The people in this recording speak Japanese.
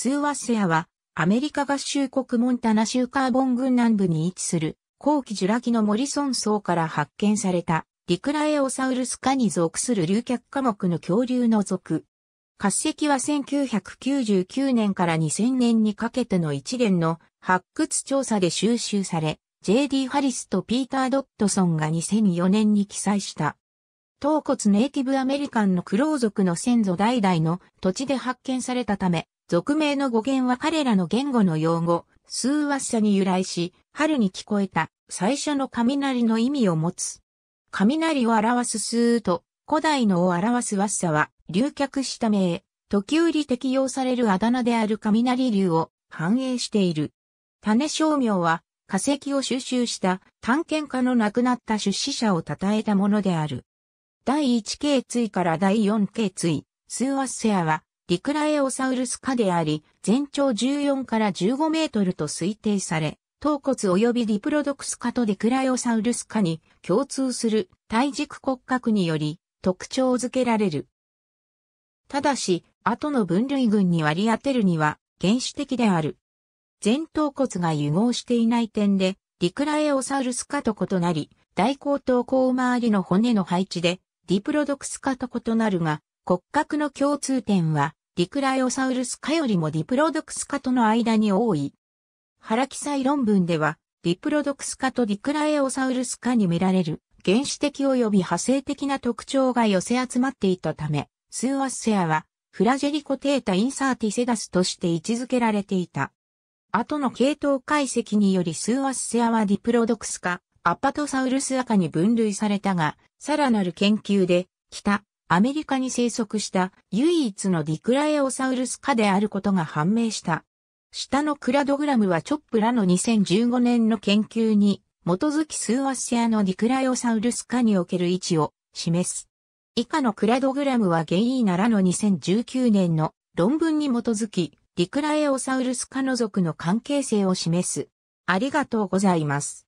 スーワッセアは、アメリカ合衆国モンタナ州カーボン郡南部に位置する、後期ジュラ紀のモリソン層から発見された、リクラエオサウルス科に属する竜脚科目の恐竜の属。化石は1999年から2000年にかけての一連の発掘調査で収集され、J.D. ハリスとピーター・ドットソンが2004年に記載した。頭骨ネイティブアメリカンのクロー族の先祖代々の土地で発見されたため、俗名の語源は彼らの言語の用語、スーワッサに由来し、春に聞こえた最初の雷の意味を持つ。雷を表すスーと、古代のを表すワッサは、流脚した名、時折適用されるあだ名である雷流を反映している。種商名は、化石を収集した探検家の亡くなった出資者を称えたものである。第1系椎から第4系椎、スーワッセアは、リクラエオサウルス科であり、全長14から15メートルと推定され、頭骨及びディプロドクス科とデクライオサウルス科に共通する体軸骨格により特徴づけられる。ただし、後の分類群に割り当てるには原始的である。前頭骨が融合していない点で、リクラエオサウルス科と異なり、大後頭後周りの骨の配置で、ディプロドクス科と異なるが、骨格の共通点は、ディクライオサウルス科よりもディプロドクス科との間に多い。原サイ論文では、ディプロドクス科とディクライオサウルス科に見られる原始的及び派生的な特徴が寄せ集まっていたため、スーアッセアはフラジェリコテータインサーティセダスとして位置づけられていた。後の系統解析によりスーアッセアはディプロドクス科、アパトサウルス赤に分類されたが、さらなる研究で、北、アメリカに生息した唯一のディクラエオサウルス科であることが判明した。下のクラドグラムはチョップらの2015年の研究に基づき数アッシアのディクラエオサウルス科における位置を示す。以下のクラドグラムはゲイーナらの2019年の論文に基づきディクラエオサウルス科の属の関係性を示す。ありがとうございます。